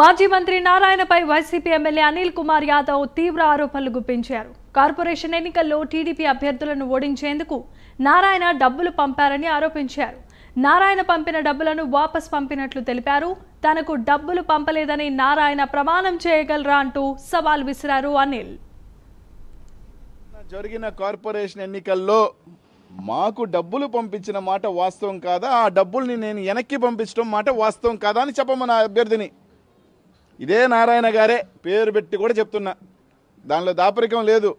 మాజీ మంత్రి నారాయణపై వైసీపీ ఎమ్మెల్యే అనిల్ కుమార్ యాదవ్ తీవ్ర ఆరోపణలు గుప్పించారు కార్పొరేషన్ ఎన్నికల్లో టీడీపీ అభ్యర్థులను ఓడించేందుకు నారాయణ డబ్బులు పంపారని ఆరోపించారు నారాయణ పంపిన డబ్బులను వాపస్ పంపినట్లు తెలిపారు తనకు డబ్బులు పంపలేదని నారాయణ ప్రమాణం చేయగలరా అంటూ సవాల్ విసిరారు అనిల్ జరిగిన కార్పొరేషన్ ఎన్నికల్లో మాకు డబ్బులు పంపించిన మాట వాస్తవం కాదా ఆ డబ్బుల్ని నేను వెనక్కి పంపించడం మాట వాస్తవం కాదా అని నా అభ్యర్థిని ఇదే నారాయణ గారే పేరు పెట్టి కూడా చెప్తున్నా దానిలో దాపరికం లేదు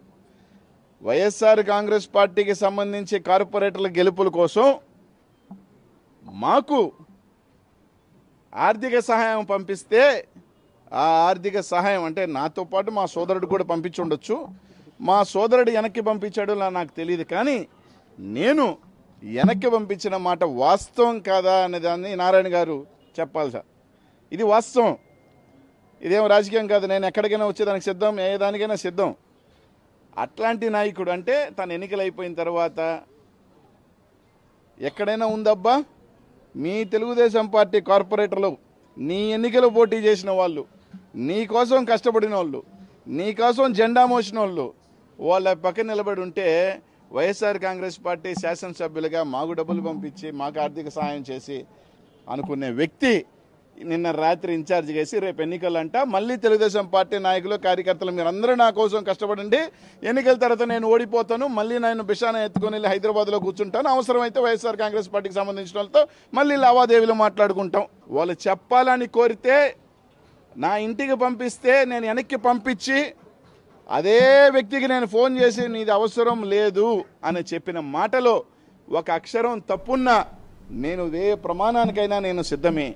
వైఎస్ఆర్ కాంగ్రెస్ పార్టీకి సంబంధించి కార్పొరేటర్ల గెలుపుల కోసం మాకు ఆర్థిక సహాయం పంపిస్తే ఆ ఆర్థిక సహాయం అంటే నాతో పాటు మా సోదరుడు కూడా పంపించి ఉండొచ్చు మా సోదరుడు వెనక్కి పంపించాడు నాకు తెలియదు కానీ నేను వెనక్కి పంపించిన మాట వాస్తవం కాదా అనే దాన్ని నారాయణ గారు చెప్పాలి సార్ ఇది వాస్తవం ఇదేం రాజకీయం కాదు నేను ఎక్కడికైనా వచ్చేదానికి సిద్ధం ఏ దానికైనా సిద్ధం అట్లాంటి నాయకుడు అంటే తను అయిపోయిన తర్వాత ఎక్కడైనా ఉందబ్బా మీ తెలుగుదేశం పార్టీ కార్పొరేటర్లు నీ ఎన్నికలు పోటీ చేసిన వాళ్ళు నీ కోసం కష్టపడిన వాళ్ళు నీ కోసం జెండా మోసిన వాళ్ళు వాళ్ళ పక్కన నిలబడి ఉంటే వైఎస్ఆర్ కాంగ్రెస్ పార్టీ శాసనసభ్యులుగా మాకు డబ్బులు పంపించి మాకు ఆర్థిక సహాయం చేసి అనుకునే వ్యక్తి నిన్న రాత్రి ఇన్ఛార్జ్ చేసి రేపు ఎన్నికలంట మళ్ళీ తెలుగుదేశం పార్టీ నాయకులు కార్యకర్తలు మీరందరూ నా కోసం కష్టపడండి ఎన్నికల తర్వాత నేను ఓడిపోతాను మళ్ళీ నేను బిషాన ఎత్తుకొని వెళ్ళి హైదరాబాద్లో కూర్చుంటాను అవసరమైతే వైఎస్ఆర్ కాంగ్రెస్ పార్టీకి సంబంధించిన వాళ్ళతో మళ్ళీ లావాదేవీలు మాట్లాడుకుంటాం వాళ్ళు చెప్పాలని కోరితే నా ఇంటికి పంపిస్తే నేను వెనక్కి పంపించి అదే వ్యక్తికి నేను ఫోన్ చేసి నీది అవసరం లేదు అని చెప్పిన మాటలో ఒక అక్షరం తప్పున్నా నేను ఏ ప్రమాణానికైనా నేను సిద్ధమే